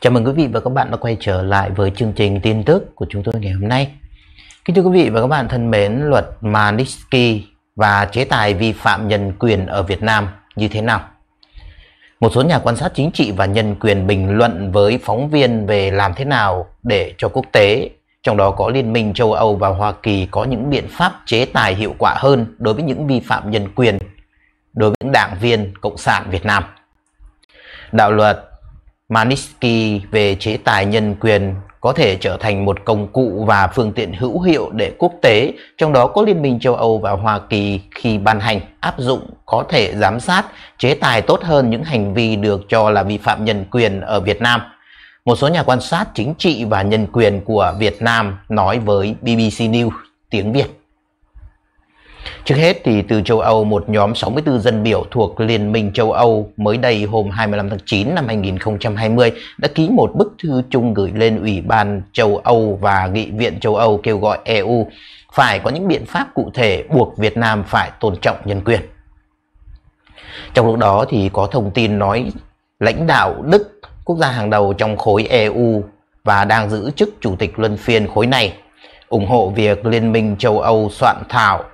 Chào mừng quý vị và các bạn đã quay trở lại với chương trình tin tức của chúng tôi ngày hôm nay. Kính thưa quý vị và các bạn thân mến, luật Magnitsky và chế tài vi phạm nhân quyền ở Việt Nam như thế nào? Một số nhà quan sát chính trị và nhân quyền bình luận với phóng viên về làm thế nào để cho quốc tế, trong đó có Liên minh châu Âu và Hoa Kỳ có những biện pháp chế tài hiệu quả hơn đối với những vi phạm nhân quyền đối với những đảng viên Cộng sản Việt Nam. Đạo luật Magnitsky về chế tài nhân quyền có thể trở thành một công cụ và phương tiện hữu hiệu để quốc tế, trong đó có Liên minh châu Âu và Hoa Kỳ khi ban hành, áp dụng, có thể giám sát, chế tài tốt hơn những hành vi được cho là vi phạm nhân quyền ở Việt Nam. Một số nhà quan sát chính trị và nhân quyền của Việt Nam nói với BBC News tiếng Việt. Trước hết thì từ châu Âu, một nhóm 64 dân biểu thuộc Liên minh châu Âu mới đây hôm 25 tháng 9 năm 2020 đã ký một bức thư chung gửi lên Ủy ban châu Âu và Nghị viện châu Âu kêu gọi EU phải có những biện pháp cụ thể buộc Việt Nam phải tôn trọng nhân quyền. Trong lúc đó thì có thông tin nói lãnh đạo Đức, quốc gia hàng đầu trong khối EU và đang giữ chức chủ tịch luân phiên khối này, ủng hộ việc Liên minh châu Âu soạn thảo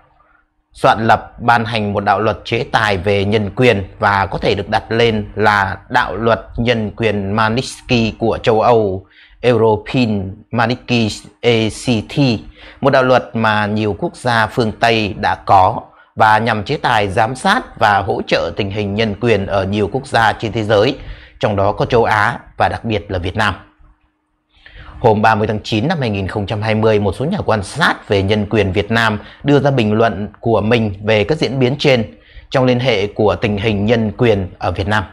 soạn lập ban hành một đạo luật chế tài về nhân quyền và có thể được đặt lên là đạo luật nhân quyền Magnitsky của châu Âu European Magnitsky ACT, một đạo luật mà nhiều quốc gia phương Tây đã có và nhằm chế tài giám sát và hỗ trợ tình hình nhân quyền ở nhiều quốc gia trên thế giới, trong đó có châu Á và đặc biệt là Việt Nam. Hôm 30 tháng 9 năm 2020, một số nhà quan sát về nhân quyền Việt Nam đưa ra bình luận của mình về các diễn biến trên trong liên hệ của tình hình nhân quyền ở Việt Nam.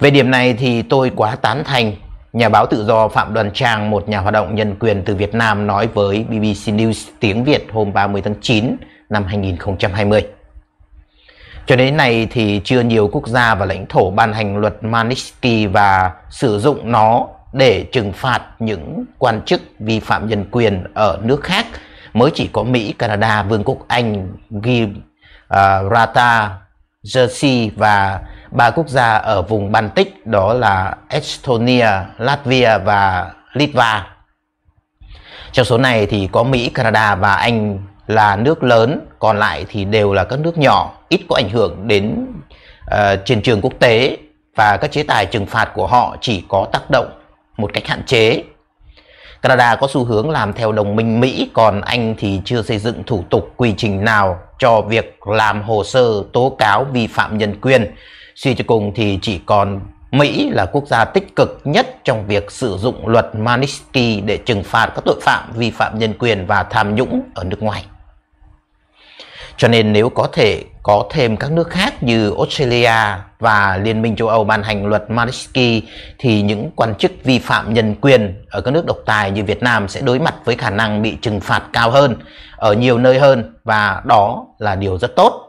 Về điểm này thì tôi quá tán thành Nhà báo tự do Phạm Đoàn Trang, một nhà hoạt động nhân quyền từ Việt Nam nói với BBC News tiếng Việt hôm 30 tháng 9 năm 2020. Cho đến nay thì chưa nhiều quốc gia và lãnh thổ ban hành luật Magnitsky và sử dụng nó để trừng phạt những quan chức vi phạm nhân quyền ở nước khác mới chỉ có Mỹ, Canada, Vương quốc Anh, gibraltar, à, uh, Jersey và ba quốc gia ở vùng Baltic đó là Estonia, Latvia và Litva. Trong số này thì có Mỹ, Canada và Anh là nước lớn, còn lại thì đều là các nước nhỏ, ít có ảnh hưởng đến uh, trường quốc tế và các chế tài trừng phạt của họ chỉ có tác động một cách hạn chế. Canada có xu hướng làm theo đồng minh Mỹ, còn Anh thì chưa xây dựng thủ tục quy trình nào cho việc làm hồ sơ tố cáo vi phạm nhân quyền. Suy cho cùng thì chỉ còn Mỹ là quốc gia tích cực nhất trong việc sử dụng luật Magnitsky để trừng phạt các tội phạm vi phạm nhân quyền và tham nhũng ở nước ngoài. Cho nên nếu có thể có thêm các nước khác như Australia và Liên minh châu Âu ban hành luật Magnitsky thì những quan chức vi phạm nhân quyền ở các nước độc tài như Việt Nam sẽ đối mặt với khả năng bị trừng phạt cao hơn ở nhiều nơi hơn và đó là điều rất tốt.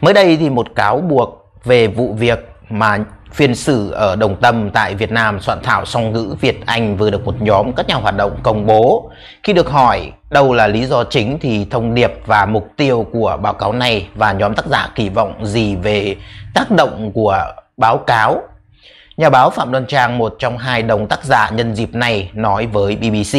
Mới đây thì một cáo buộc về vụ việc mà Phiên xử ở Đồng Tâm tại Việt Nam soạn thảo song ngữ Việt Anh vừa được một nhóm các nhà hoạt động công bố. Khi được hỏi đâu là lý do chính thì thông điệp và mục tiêu của báo cáo này và nhóm tác giả kỳ vọng gì về tác động của báo cáo. Nhà báo Phạm Đoan Trang, một trong hai đồng tác giả nhân dịp này, nói với BBC.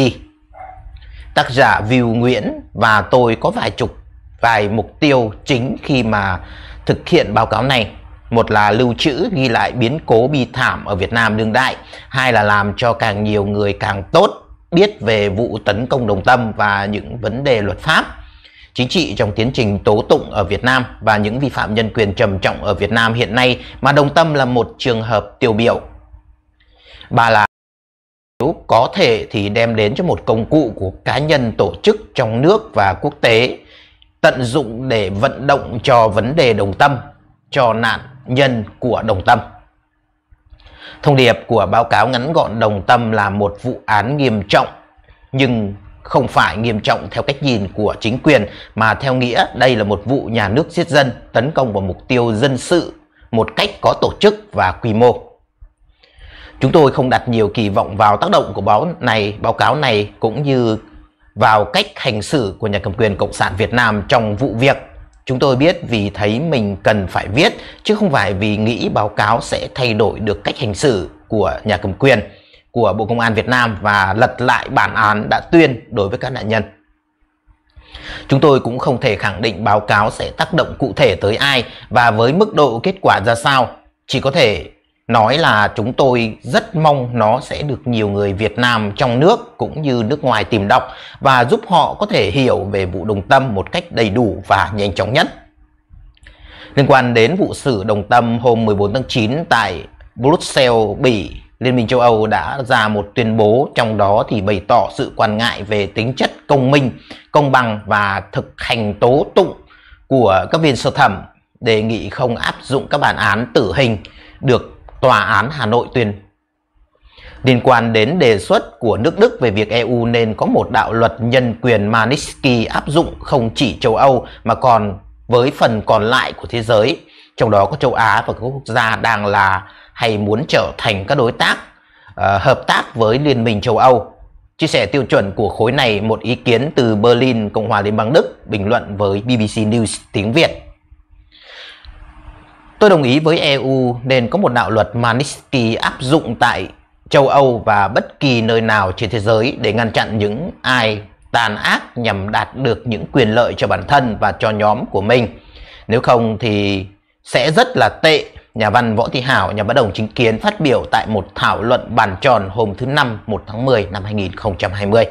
Tác giả Viu Nguyễn và tôi có vài chục, vài mục tiêu chính khi mà thực hiện báo cáo này. Một là lưu trữ ghi lại biến cố bi thảm ở Việt Nam đương đại, hai là làm cho càng nhiều người càng tốt biết về vụ tấn công đồng tâm và những vấn đề luật pháp chính trị trong tiến trình tố tụng ở Việt Nam và những vi phạm nhân quyền trầm trọng ở Việt Nam hiện nay mà Đồng Tâm là một trường hợp tiêu biểu. Ba là nếu có thể thì đem đến cho một công cụ của cá nhân tổ chức trong nước và quốc tế tận dụng để vận động cho vấn đề đồng tâm, cho nạn nhân của Đồng Tâm. Thông điệp của báo cáo ngắn gọn Đồng Tâm là một vụ án nghiêm trọng nhưng không phải nghiêm trọng theo cách nhìn của chính quyền mà theo nghĩa đây là một vụ nhà nước giết dân tấn công vào mục tiêu dân sự một cách có tổ chức và quy mô. Chúng tôi không đặt nhiều kỳ vọng vào tác động của báo này, báo cáo này cũng như vào cách hành xử của nhà cầm quyền Cộng sản Việt Nam trong vụ việc Chúng tôi biết vì thấy mình cần phải viết chứ không phải vì nghĩ báo cáo sẽ thay đổi được cách hành xử của nhà cầm quyền của Bộ Công an Việt Nam và lật lại bản án đã tuyên đối với các nạn nhân. Chúng tôi cũng không thể khẳng định báo cáo sẽ tác động cụ thể tới ai và với mức độ kết quả ra sao, chỉ có thể nói là chúng tôi rất mong nó sẽ được nhiều người Việt Nam trong nước cũng như nước ngoài tìm đọc và giúp họ có thể hiểu về vụ đồng tâm một cách đầy đủ và nhanh chóng nhất. Liên quan đến vụ xử đồng tâm hôm 14 tháng 9 tại Bruxelles, Bỉ, Liên minh châu Âu đã ra một tuyên bố trong đó thì bày tỏ sự quan ngại về tính chất công minh, công bằng và thực hành tố tụng của các viên sơ thẩm đề nghị không áp dụng các bản án tử hình được Tòa án Hà Nội tuyên. Liên quan đến đề xuất của nước Đức về việc EU nên có một đạo luật nhân quyền Magnitsky áp dụng không chỉ châu Âu mà còn với phần còn lại của thế giới, trong đó có châu Á và các quốc gia đang là hay muốn trở thành các đối tác uh, hợp tác với Liên minh châu Âu. Chia sẻ tiêu chuẩn của khối này một ý kiến từ Berlin, Cộng hòa Liên bang Đức bình luận với BBC News tiếng Việt. Tôi đồng ý với EU nên có một đạo luật Magnitsky áp dụng tại châu Âu và bất kỳ nơi nào trên thế giới để ngăn chặn những ai tàn ác nhằm đạt được những quyền lợi cho bản thân và cho nhóm của mình. Nếu không thì sẽ rất là tệ. Nhà văn Võ Thị Hảo, nhà bất đồng chính kiến phát biểu tại một thảo luận bàn tròn hôm thứ Năm 1 tháng 10 năm 2020.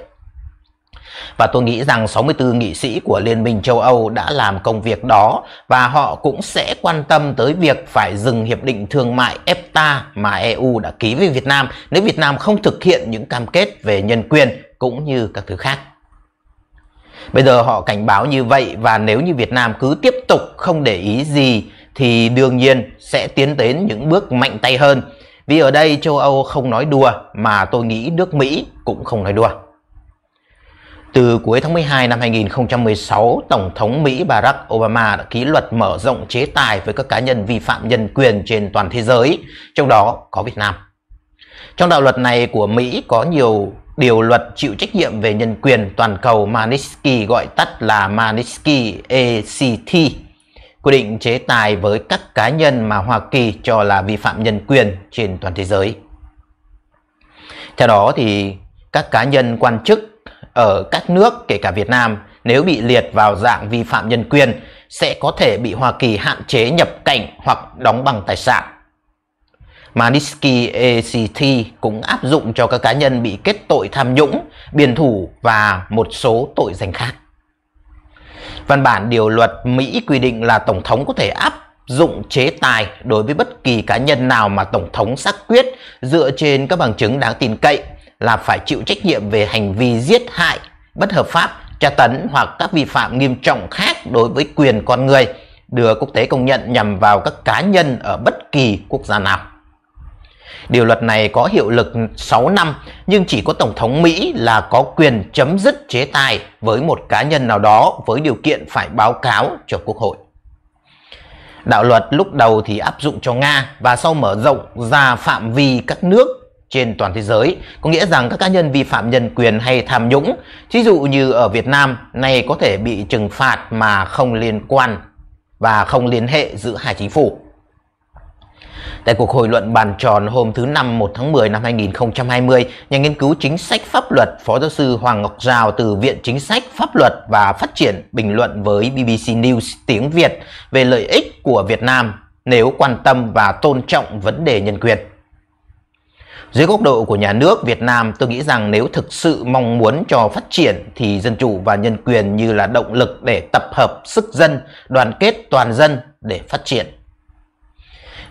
Và tôi nghĩ rằng 64 nghị sĩ của Liên minh châu Âu đã làm công việc đó và họ cũng sẽ quan tâm tới việc phải dừng hiệp định thương mại EFTA mà EU đã ký với Việt Nam nếu Việt Nam không thực hiện những cam kết về nhân quyền cũng như các thứ khác. Bây giờ họ cảnh báo như vậy và nếu như Việt Nam cứ tiếp tục không để ý gì thì đương nhiên sẽ tiến đến những bước mạnh tay hơn. Vì ở đây châu Âu không nói đùa mà tôi nghĩ nước Mỹ cũng không nói đùa. Từ cuối tháng 12 năm 2016, Tổng thống Mỹ Barack Obama đã ký luật mở rộng chế tài với các cá nhân vi phạm nhân quyền trên toàn thế giới, trong đó có Việt Nam. Trong đạo luật này của Mỹ có nhiều điều luật chịu trách nhiệm về nhân quyền toàn cầu Magnitsky gọi tắt là Magnitsky ACT, quy định chế tài với các cá nhân mà Hoa Kỳ cho là vi phạm nhân quyền trên toàn thế giới. Theo đó thì các cá nhân quan chức ở các nước kể cả Việt Nam nếu bị liệt vào dạng vi phạm nhân quyền sẽ có thể bị Hoa Kỳ hạn chế nhập cảnh hoặc đóng bằng tài sản. Manisky ACT cũng áp dụng cho các cá nhân bị kết tội tham nhũng, biển thủ và một số tội danh khác. Văn bản điều luật Mỹ quy định là Tổng thống có thể áp dụng chế tài đối với bất kỳ cá nhân nào mà Tổng thống xác quyết dựa trên các bằng chứng đáng tin cậy là phải chịu trách nhiệm về hành vi giết hại, bất hợp pháp, tra tấn hoặc các vi phạm nghiêm trọng khác đối với quyền con người được quốc tế công nhận nhằm vào các cá nhân ở bất kỳ quốc gia nào. Điều luật này có hiệu lực 6 năm nhưng chỉ có Tổng thống Mỹ là có quyền chấm dứt chế tài với một cá nhân nào đó với điều kiện phải báo cáo cho Quốc hội. Đạo luật lúc đầu thì áp dụng cho Nga và sau mở rộng ra phạm vi các nước trên toàn thế giới có nghĩa rằng các cá nhân vi phạm nhân quyền hay tham nhũng ví dụ như ở Việt Nam này có thể bị trừng phạt mà không liên quan và không liên hệ giữa hai chính phủ Tại cuộc hội luận bàn tròn hôm thứ Năm 1 tháng 10 năm 2020, nhà nghiên cứu chính sách pháp luật Phó giáo sư Hoàng Ngọc Giao từ Viện Chính sách Pháp luật và Phát triển bình luận với BBC News tiếng Việt về lợi ích của Việt Nam nếu quan tâm và tôn trọng vấn đề nhân quyền. Dưới góc độ của nhà nước Việt Nam, tôi nghĩ rằng nếu thực sự mong muốn cho phát triển thì dân chủ và nhân quyền như là động lực để tập hợp sức dân, đoàn kết toàn dân để phát triển.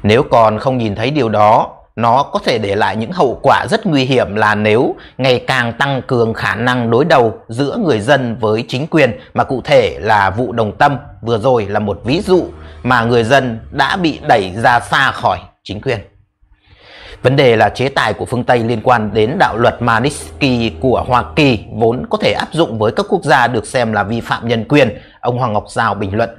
Nếu còn không nhìn thấy điều đó, nó có thể để lại những hậu quả rất nguy hiểm là nếu ngày càng tăng cường khả năng đối đầu giữa người dân với chính quyền mà cụ thể là vụ đồng tâm vừa rồi là một ví dụ mà người dân đã bị đẩy ra xa khỏi chính quyền. Vấn đề là chế tài của phương Tây liên quan đến đạo luật Magnitsky của Hoa Kỳ vốn có thể áp dụng với các quốc gia được xem là vi phạm nhân quyền, ông Hoàng Ngọc Giao bình luận.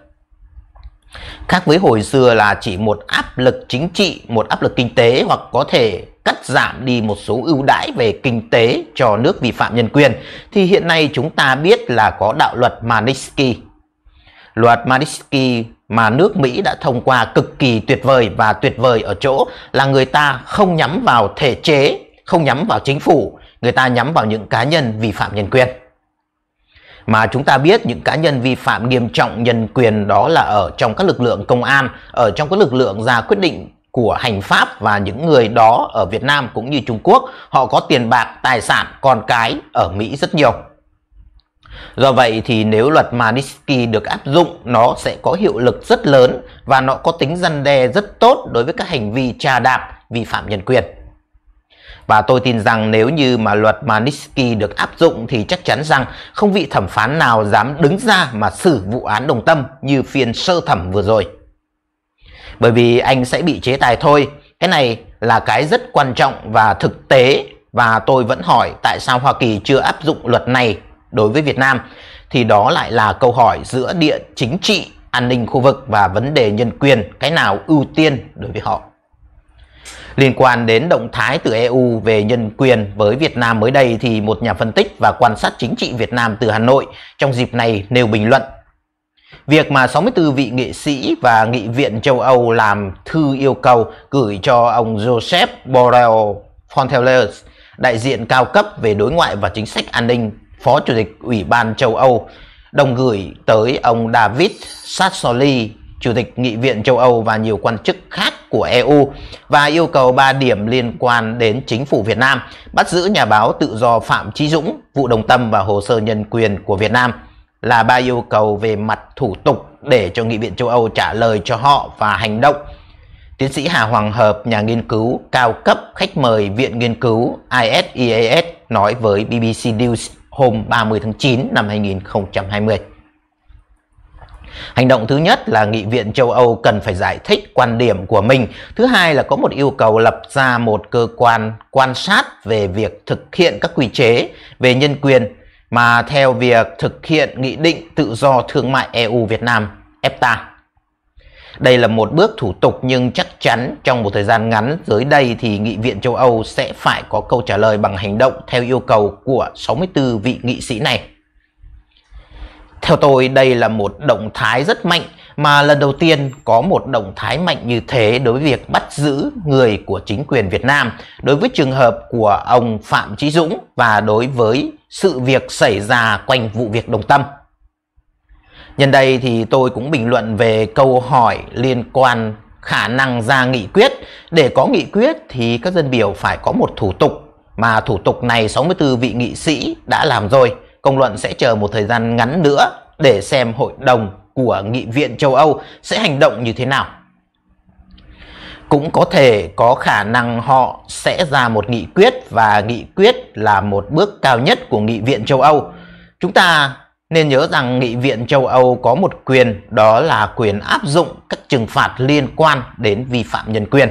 Khác với hồi xưa là chỉ một áp lực chính trị, một áp lực kinh tế hoặc có thể cắt giảm đi một số ưu đãi về kinh tế cho nước vi phạm nhân quyền thì hiện nay chúng ta biết là có đạo luật Magnitsky Luật Magnitsky mà nước Mỹ đã thông qua cực kỳ tuyệt vời và tuyệt vời ở chỗ là người ta không nhắm vào thể chế, không nhắm vào chính phủ, người ta nhắm vào những cá nhân vi phạm nhân quyền. Mà chúng ta biết những cá nhân vi phạm nghiêm trọng nhân quyền đó là ở trong các lực lượng công an, ở trong các lực lượng ra quyết định của hành pháp và những người đó ở Việt Nam cũng như Trung Quốc, họ có tiền bạc, tài sản, con cái ở Mỹ rất nhiều. Do vậy thì nếu luật Magnitsky được áp dụng, nó sẽ có hiệu lực rất lớn và nó có tính răn đe rất tốt đối với các hành vi trà đạp vi phạm nhân quyền. Và tôi tin rằng nếu như mà luật Magnitsky được áp dụng thì chắc chắn rằng không vị thẩm phán nào dám đứng ra mà xử vụ án đồng tâm như phiên sơ thẩm vừa rồi. Bởi vì anh sẽ bị chế tài thôi. Cái này là cái rất quan trọng và thực tế và tôi vẫn hỏi tại sao Hoa Kỳ chưa áp dụng luật này đối với Việt Nam thì đó lại là câu hỏi giữa địa chính trị, an ninh khu vực và vấn đề nhân quyền cái nào ưu tiên đối với họ. Liên quan đến động thái từ EU về nhân quyền với Việt Nam mới đây thì một nhà phân tích và quan sát chính trị Việt Nam từ Hà Nội trong dịp này nêu bình luận. Việc mà 64 vị nghị sĩ và nghị viện châu Âu làm thư yêu cầu gửi cho ông Joseph Borrell Fontelles, đại diện cao cấp về đối ngoại và chính sách an ninh Phó Chủ tịch Ủy ban châu Âu, đồng gửi tới ông David Sassoli, Chủ tịch Nghị viện châu Âu và nhiều quan chức khác của EU và yêu cầu 3 điểm liên quan đến chính phủ Việt Nam, bắt giữ nhà báo tự do Phạm Trí Dũng, vụ đồng tâm và hồ sơ nhân quyền của Việt Nam là ba yêu cầu về mặt thủ tục để cho Nghị viện châu Âu trả lời cho họ và hành động. Tiến sĩ Hà Hoàng Hợp, nhà nghiên cứu cao cấp khách mời Viện Nghiên cứu ISEAS nói với BBC News hôm 30 tháng 9 năm 2020. Hành động thứ nhất là Nghị viện châu Âu cần phải giải thích quan điểm của mình. Thứ hai là có một yêu cầu lập ra một cơ quan quan sát về việc thực hiện các quy chế về nhân quyền mà theo việc thực hiện Nghị định Tự do Thương mại EU Việt Nam EFTA. Đây là một bước thủ tục nhưng chắc chắn trong một thời gian ngắn dưới đây thì Nghị viện châu Âu sẽ phải có câu trả lời bằng hành động theo yêu cầu của 64 vị nghị sĩ này. Theo tôi đây là một động thái rất mạnh mà lần đầu tiên có một động thái mạnh như thế đối với việc bắt giữ người của chính quyền Việt Nam đối với trường hợp của ông Phạm Trí Dũng và đối với sự việc xảy ra quanh vụ việc Đồng Tâm. Nhân đây thì tôi cũng bình luận về câu hỏi liên quan khả năng ra nghị quyết. Để có nghị quyết thì các dân biểu phải có một thủ tục mà thủ tục này 64 vị nghị sĩ đã làm rồi. Công luận sẽ chờ một thời gian ngắn nữa để xem hội đồng của nghị viện châu Âu sẽ hành động như thế nào. Cũng có thể có khả năng họ sẽ ra một nghị quyết và nghị quyết là một bước cao nhất của nghị viện châu Âu. Chúng ta nên nhớ rằng Nghị viện châu Âu có một quyền đó là quyền áp dụng các trừng phạt liên quan đến vi phạm nhân quyền.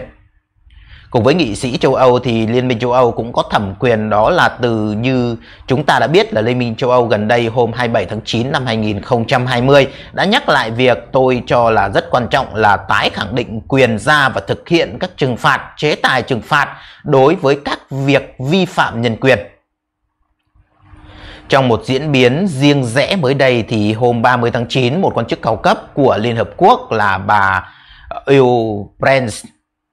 Cùng với nghị sĩ châu Âu thì Liên minh châu Âu cũng có thẩm quyền đó là từ như chúng ta đã biết là Liên minh châu Âu gần đây hôm 27 tháng 9 năm 2020 đã nhắc lại việc tôi cho là rất quan trọng là tái khẳng định quyền ra và thực hiện các trừng phạt, chế tài trừng phạt đối với các việc vi phạm nhân quyền. Trong một diễn biến riêng rẽ mới đây thì hôm 30 tháng 9, một quan chức cao cấp của Liên Hợp Quốc là bà Eul Brands,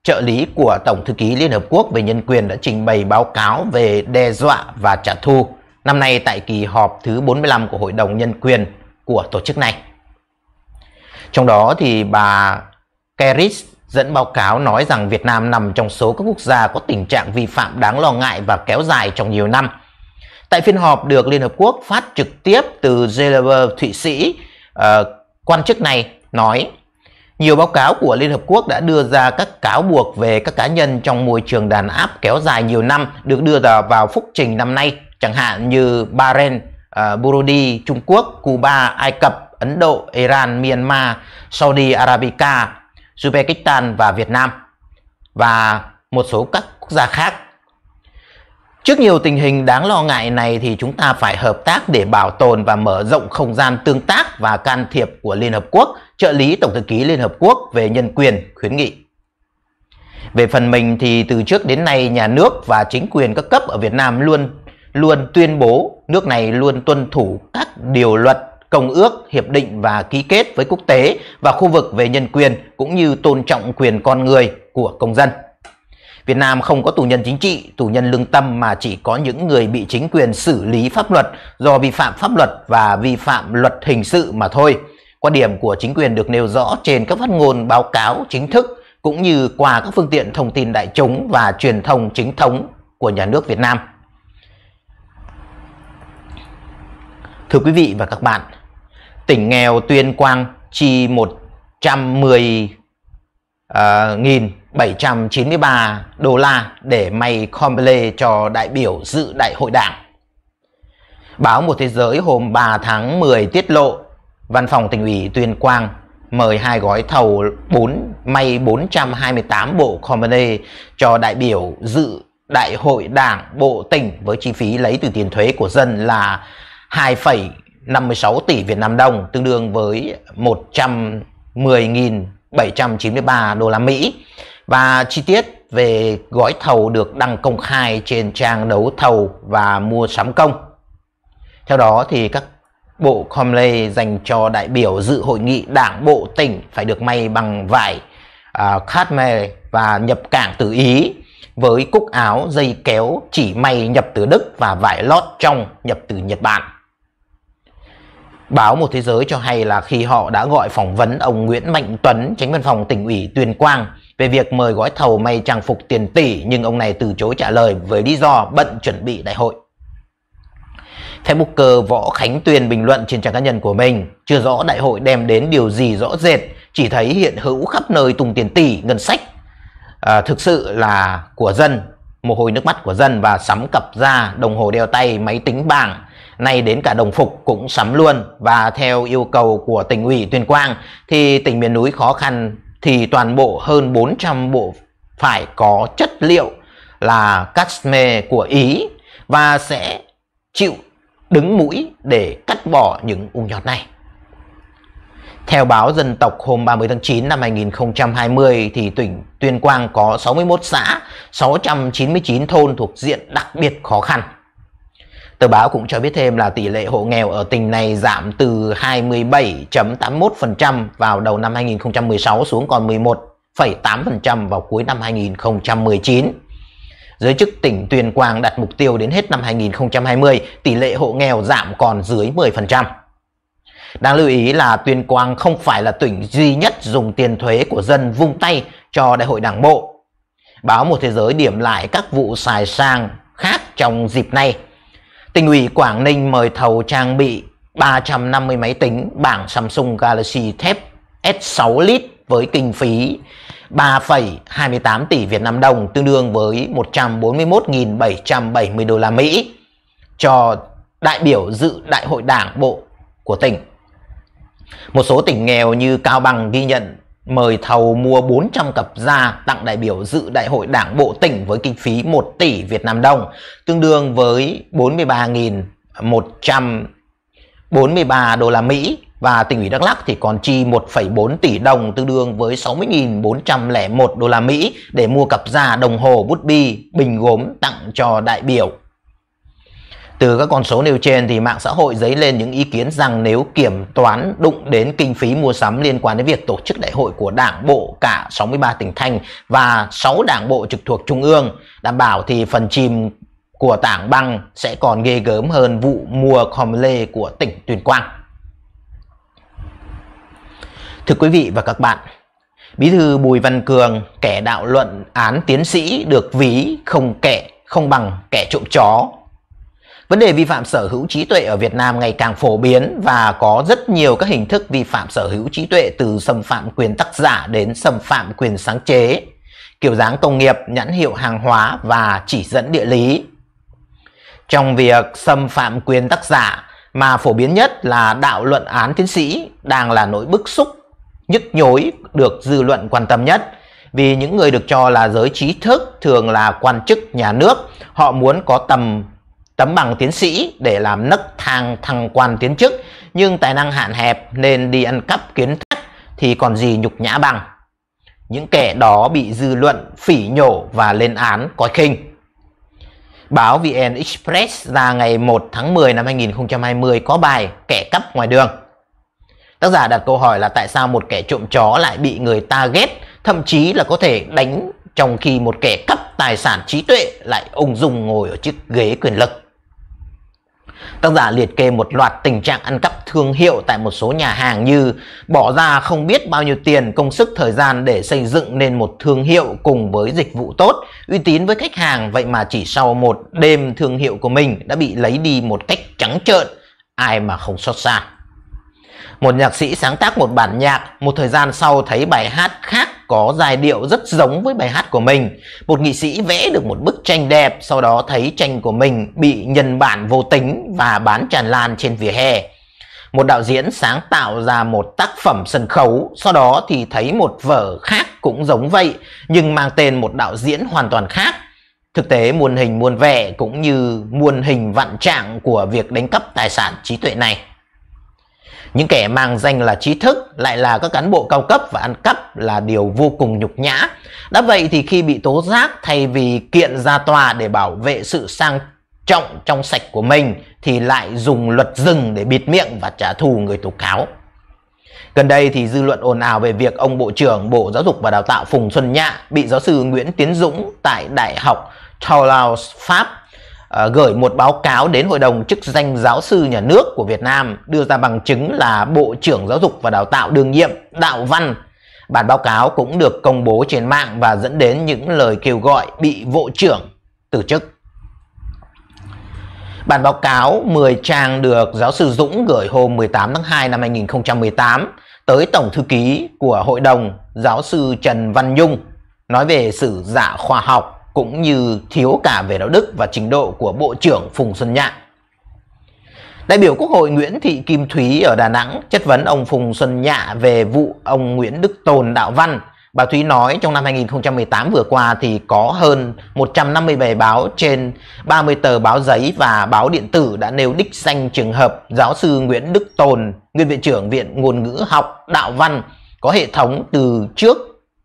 trợ lý của Tổng thư ký Liên Hợp Quốc về nhân quyền đã trình bày báo cáo về đe dọa và trả thù năm nay tại kỳ họp thứ 45 của Hội đồng Nhân quyền của tổ chức này. Trong đó thì bà Keris dẫn báo cáo nói rằng Việt Nam nằm trong số các quốc gia có tình trạng vi phạm đáng lo ngại và kéo dài trong nhiều năm – Tại phiên họp được Liên Hợp Quốc phát trực tiếp từ Geneva, Thụy Sĩ, uh, quan chức này nói nhiều báo cáo của Liên Hợp Quốc đã đưa ra các cáo buộc về các cá nhân trong môi trường đàn áp kéo dài nhiều năm được đưa vào phúc trình năm nay, chẳng hạn như Bahrain, uh, Burundi, Trung Quốc, Cuba, Ai Cập, Ấn Độ, Iran, Myanmar, Saudi Arabica, Uzbekistan và Việt Nam và một số các quốc gia khác Trước nhiều tình hình đáng lo ngại này thì chúng ta phải hợp tác để bảo tồn và mở rộng không gian tương tác và can thiệp của Liên Hợp Quốc, trợ lý Tổng thư ký Liên Hợp Quốc về nhân quyền khuyến nghị. Về phần mình thì từ trước đến nay nhà nước và chính quyền các cấp ở Việt Nam luôn luôn tuyên bố nước này luôn tuân thủ các điều luật, công ước, hiệp định và ký kết với quốc tế và khu vực về nhân quyền cũng như tôn trọng quyền con người của công dân. Việt Nam không có tù nhân chính trị, tù nhân lương tâm mà chỉ có những người bị chính quyền xử lý pháp luật do vi phạm pháp luật và vi phạm luật hình sự mà thôi. Quan điểm của chính quyền được nêu rõ trên các phát ngôn báo cáo chính thức cũng như qua các phương tiện thông tin đại chúng và truyền thông chính thống của nhà nước Việt Nam. Thưa quý vị và các bạn, tỉnh nghèo Tuyên Quang chi 110 uh, à, nghìn 793 đô la để may Comble cho đại biểu dự đại hội đảng. Báo Một Thế Giới hôm 3 tháng 10 tiết lộ Văn phòng tỉnh ủy Tuyên Quang mời hai gói thầu 4 may 428 bộ Comble cho đại biểu dự đại hội đảng bộ tỉnh với chi phí lấy từ tiền thuế của dân là 2,56 tỷ Việt Nam đồng tương đương với 110.793 đô la Mỹ. Và chi tiết về gói thầu được đăng công khai trên trang đấu thầu và mua sắm công. Theo đó thì các bộ Comley dành cho đại biểu dự hội nghị đảng bộ tỉnh phải được may bằng vải uh, à, Khadme và nhập cảng từ Ý với cúc áo dây kéo chỉ may nhập từ Đức và vải lót trong nhập từ Nhật Bản. Báo Một Thế Giới cho hay là khi họ đã gọi phỏng vấn ông Nguyễn Mạnh Tuấn, tránh văn phòng tỉnh ủy Tuyên Quang về việc mời gói thầu may trang phục tiền tỷ nhưng ông này từ chối trả lời với lý do bận chuẩn bị đại hội. Facebooker Võ Khánh Tuyền bình luận trên trang cá nhân của mình Chưa rõ đại hội đem đến điều gì rõ rệt Chỉ thấy hiện hữu khắp nơi tung tiền tỷ, ngân sách à, Thực sự là của dân Mồ hôi nước mắt của dân và sắm cặp da, đồng hồ đeo tay, máy tính bảng Nay đến cả đồng phục cũng sắm luôn Và theo yêu cầu của tỉnh ủy Tuyên Quang Thì tỉnh miền núi khó khăn thì toàn bộ hơn 400 bộ phải có chất liệu là cashmere của Ý và sẽ chịu đứng mũi để cắt bỏ những u nhọt này. Theo báo Dân tộc hôm 30 tháng 9 năm 2020 thì tỉnh Tuyên Quang có 61 xã, 699 thôn thuộc diện đặc biệt khó khăn. Tờ báo cũng cho biết thêm là tỷ lệ hộ nghèo ở tỉnh này giảm từ 27.81% vào đầu năm 2016 xuống còn 11,8% vào cuối năm 2019. Giới chức tỉnh Tuyên Quang đặt mục tiêu đến hết năm 2020, tỷ lệ hộ nghèo giảm còn dưới 10%. Đáng lưu ý là Tuyên Quang không phải là tỉnh duy nhất dùng tiền thuế của dân vung tay cho Đại hội Đảng Bộ. Báo Một Thế Giới điểm lại các vụ xài sang khác trong dịp này Tỉnh ủy Quảng Ninh mời thầu trang bị 350 máy tính bảng Samsung Galaxy thép S6 lít với kinh phí 3,28 tỷ Việt Nam đồng tương đương với 141.770 đô la Mỹ cho đại biểu dự đại hội đảng bộ của tỉnh. Một số tỉnh nghèo như Cao Bằng ghi nhận mời thầu mua 400 cặp da tặng đại biểu dự đại hội đảng bộ tỉnh với kinh phí 1 tỷ Việt Nam đồng, tương đương với 43.143 đô la Mỹ và tỉnh ủy Đắk Lắk thì còn chi 1,4 tỷ đồng tương đương với 60.401 đô la Mỹ để mua cặp da đồng hồ bút bi bình gốm tặng cho đại biểu. Từ các con số nêu trên thì mạng xã hội dấy lên những ý kiến rằng nếu kiểm toán đụng đến kinh phí mua sắm liên quan đến việc tổ chức đại hội của đảng bộ cả 63 tỉnh thành và 6 đảng bộ trực thuộc trung ương đảm bảo thì phần chìm của tảng băng sẽ còn ghê gớm hơn vụ mua lê của tỉnh Tuyên Quang. Thưa quý vị và các bạn, Bí thư Bùi Văn Cường, kẻ đạo luận án tiến sĩ được ví không kẻ không bằng kẻ trộm chó Vấn đề vi phạm sở hữu trí tuệ ở Việt Nam ngày càng phổ biến và có rất nhiều các hình thức vi phạm sở hữu trí tuệ từ xâm phạm quyền tác giả đến xâm phạm quyền sáng chế, kiểu dáng công nghiệp, nhãn hiệu hàng hóa và chỉ dẫn địa lý. Trong việc xâm phạm quyền tác giả mà phổ biến nhất là đạo luận án tiến sĩ đang là nỗi bức xúc, nhức nhối được dư luận quan tâm nhất vì những người được cho là giới trí thức thường là quan chức nhà nước, họ muốn có tầm tấm bằng tiến sĩ để làm nấc thang thăng quan tiến chức nhưng tài năng hạn hẹp nên đi ăn cắp kiến thức thì còn gì nhục nhã bằng. Những kẻ đó bị dư luận phỉ nhổ và lên án coi khinh. Báo VN Express ra ngày 1 tháng 10 năm 2020 có bài Kẻ cắp ngoài đường. Tác giả đặt câu hỏi là tại sao một kẻ trộm chó lại bị người ta ghét, thậm chí là có thể đánh trong khi một kẻ cắp tài sản trí tuệ lại ung dung ngồi ở chiếc ghế quyền lực. Tác giả liệt kê một loạt tình trạng ăn cắp thương hiệu tại một số nhà hàng như bỏ ra không biết bao nhiêu tiền, công sức, thời gian để xây dựng nên một thương hiệu cùng với dịch vụ tốt, uy tín với khách hàng vậy mà chỉ sau một đêm thương hiệu của mình đã bị lấy đi một cách trắng trợn, ai mà không xót xa. Một nhạc sĩ sáng tác một bản nhạc, một thời gian sau thấy bài hát khác có giai điệu rất giống với bài hát của mình. Một nghị sĩ vẽ được một bức tranh đẹp, sau đó thấy tranh của mình bị nhân bản vô tính và bán tràn lan trên vỉa hè. Một đạo diễn sáng tạo ra một tác phẩm sân khấu, sau đó thì thấy một vở khác cũng giống vậy nhưng mang tên một đạo diễn hoàn toàn khác. Thực tế muôn hình muôn vẻ cũng như muôn hình vạn trạng của việc đánh cắp tài sản trí tuệ này. Những kẻ mang danh là trí thức lại là các cán bộ cao cấp và ăn cắp là điều vô cùng nhục nhã. Đã vậy thì khi bị tố giác thay vì kiện ra tòa để bảo vệ sự sang trọng trong sạch của mình thì lại dùng luật rừng để bịt miệng và trả thù người tố cáo. Gần đây thì dư luận ồn ào về việc ông Bộ trưởng Bộ Giáo dục và Đào tạo Phùng Xuân Nhạ bị giáo sư Nguyễn Tiến Dũng tại Đại học Toulouse, Pháp Ờ, gửi một báo cáo đến Hội đồng chức danh giáo sư nhà nước của Việt Nam đưa ra bằng chứng là Bộ trưởng Giáo dục và Đào tạo đương nhiệm Đạo Văn. Bản báo cáo cũng được công bố trên mạng và dẫn đến những lời kêu gọi bị vụ trưởng từ chức. Bản báo cáo 10 trang được giáo sư Dũng gửi hôm 18 tháng 2 năm 2018 tới Tổng Thư ký của Hội đồng giáo sư Trần Văn Nhung nói về sự giả khoa học cũng như thiếu cả về đạo đức và trình độ của Bộ trưởng Phùng Xuân Nhạ. Đại biểu Quốc hội Nguyễn Thị Kim Thúy ở Đà Nẵng chất vấn ông Phùng Xuân Nhạ về vụ ông Nguyễn Đức Tồn Đạo Văn. Bà Thúy nói trong năm 2018 vừa qua thì có hơn 150 bài báo trên 30 tờ báo giấy và báo điện tử đã nêu đích danh trường hợp giáo sư Nguyễn Đức Tồn, nguyên viện trưởng Viện Ngôn ngữ học Đạo Văn có hệ thống từ trước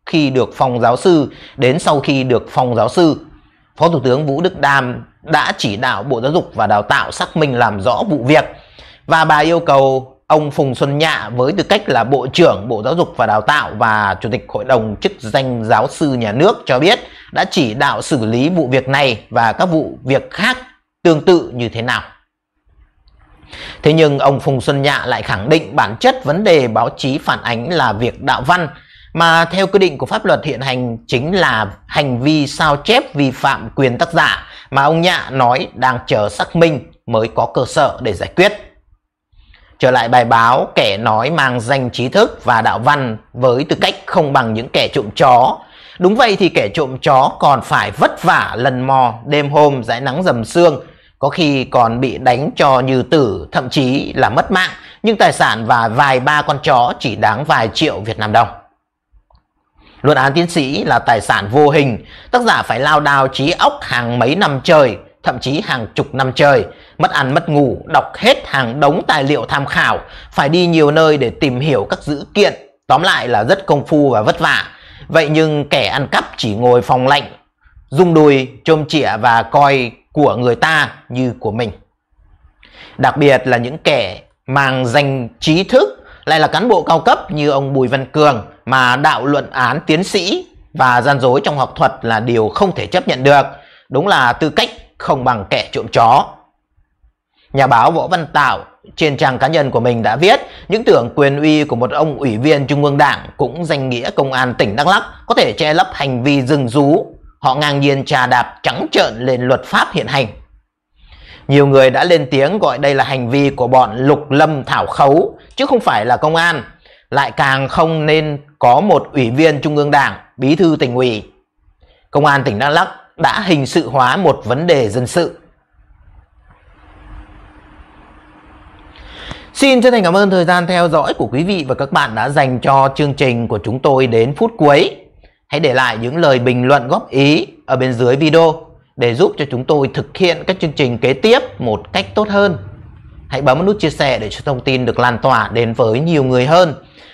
khi được phong giáo sư đến sau khi được phong giáo sư. Phó Thủ tướng Vũ Đức Đam đã chỉ đạo Bộ Giáo dục và Đào tạo xác minh làm rõ vụ việc và bà yêu cầu ông Phùng Xuân Nhạ với tư cách là Bộ trưởng Bộ Giáo dục và Đào tạo và Chủ tịch Hội đồng chức danh giáo sư nhà nước cho biết đã chỉ đạo xử lý vụ việc này và các vụ việc khác tương tự như thế nào. Thế nhưng ông Phùng Xuân Nhạ lại khẳng định bản chất vấn đề báo chí phản ánh là việc đạo văn mà theo quy định của pháp luật hiện hành chính là hành vi sao chép vi phạm quyền tác giả mà ông Nhạ nói đang chờ xác minh mới có cơ sở để giải quyết. Trở lại bài báo, kẻ nói mang danh trí thức và đạo văn với tư cách không bằng những kẻ trộm chó. Đúng vậy thì kẻ trộm chó còn phải vất vả lần mò đêm hôm dãi nắng dầm sương, có khi còn bị đánh cho như tử, thậm chí là mất mạng, nhưng tài sản và vài ba con chó chỉ đáng vài triệu Việt Nam đồng. Luận án tiến sĩ là tài sản vô hình, tác giả phải lao đao trí óc hàng mấy năm trời, thậm chí hàng chục năm trời, mất ăn mất ngủ, đọc hết hàng đống tài liệu tham khảo, phải đi nhiều nơi để tìm hiểu các dữ kiện, tóm lại là rất công phu và vất vả. Vậy nhưng kẻ ăn cắp chỉ ngồi phòng lạnh, rung đùi, trôm chĩa và coi của người ta như của mình. Đặc biệt là những kẻ mang danh trí thức lại là cán bộ cao cấp như ông Bùi Văn Cường mà đạo luận án tiến sĩ và gian dối trong học thuật là điều không thể chấp nhận được. Đúng là tư cách không bằng kẻ trộm chó. Nhà báo Võ Văn Tạo trên trang cá nhân của mình đã viết những tưởng quyền uy của một ông ủy viên Trung ương Đảng cũng danh nghĩa công an tỉnh Đắk Lắk có thể che lấp hành vi rừng rú. Họ ngang nhiên trà đạp trắng trợn lên luật pháp hiện hành. Nhiều người đã lên tiếng gọi đây là hành vi của bọn lục lâm thảo khấu chứ không phải là công an lại càng không nên có một ủy viên Trung ương Đảng, bí thư tỉnh ủy. Công an tỉnh Đắk Lắk đã hình sự hóa một vấn đề dân sự. Xin chân thành cảm ơn thời gian theo dõi của quý vị và các bạn đã dành cho chương trình của chúng tôi đến phút cuối. Hãy để lại những lời bình luận góp ý ở bên dưới video để giúp cho chúng tôi thực hiện các chương trình kế tiếp một cách tốt hơn. Hãy bấm nút chia sẻ để cho thông tin được lan tỏa đến với nhiều người hơn